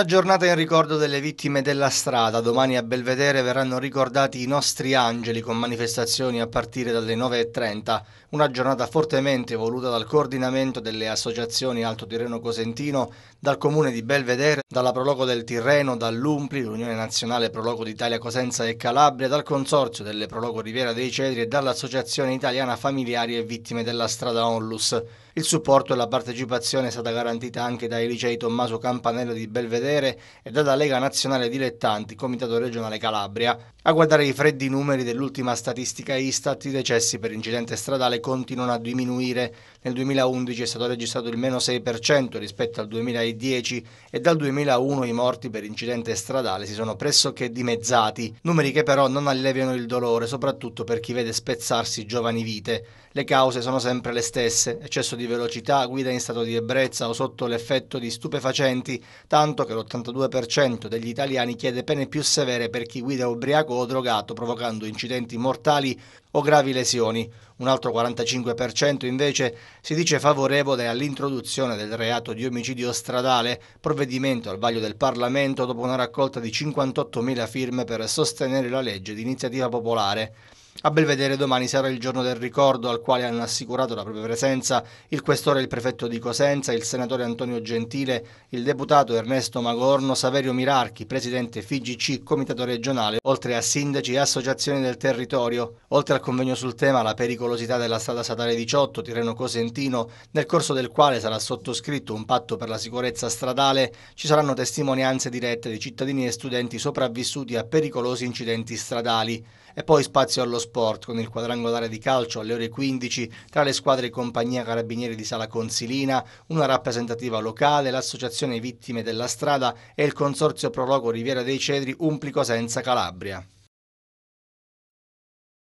Una giornata in ricordo delle vittime della strada. Domani a Belvedere verranno ricordati i nostri angeli con manifestazioni a partire dalle 9.30. Una giornata fortemente voluta dal coordinamento delle associazioni Alto Tirreno Cosentino, dal comune di Belvedere, dalla Proloco del Tirreno, dall'Umpli, l'Unione Nazionale Proloco d'Italia Cosenza e Calabria, dal Consorzio delle Proloco Riviera dei Cedri e dall'Associazione Italiana Familiari e Vittime della Strada Onlus. Il supporto e la partecipazione è stata garantita anche dai licei Tommaso Campanello di Belvedere cadere e dalla Lega Nazionale Dilettanti, Comitato Regionale Calabria. A guardare i freddi numeri dell'ultima statistica Istat, i decessi per incidente stradale continuano a diminuire. Nel 2011 è stato registrato il meno 6% rispetto al 2010 e dal 2001 i morti per incidente stradale si sono pressoché dimezzati, numeri che però non alleviano il dolore, soprattutto per chi vede spezzarsi giovani vite. Le cause sono sempre le stesse, eccesso di velocità, guida in stato di ebbrezza o sotto l'effetto di stupefacenti, tanto che lo l'82% degli italiani chiede pene più severe per chi guida ubriaco o drogato provocando incidenti mortali o gravi lesioni. Un altro 45% invece si dice favorevole all'introduzione del reato di omicidio stradale, provvedimento al vaglio del Parlamento dopo una raccolta di 58.000 firme per sostenere la legge di iniziativa popolare. A Belvedere domani sarà il giorno del ricordo al quale hanno assicurato la propria presenza il questore e il prefetto di Cosenza, il senatore Antonio Gentile, il deputato Ernesto Magorno, Saverio Mirarchi, presidente FIGC, comitato regionale, oltre a sindaci e associazioni del territorio. Oltre al convegno sul tema la pericolosità della strada statale 18 Tirreno Cosentino, nel corso del quale sarà sottoscritto un patto per la sicurezza stradale, ci saranno testimonianze dirette di cittadini e studenti sopravvissuti a pericolosi incidenti stradali e poi spazio allo sport con il quadrangolare di calcio alle ore 15 tra le squadre Compagnia Carabinieri di Sala Consilina, una rappresentativa locale, l'associazione Vittime della Strada e il consorzio Prologo Riviera dei Cedri Umplico senza Calabria.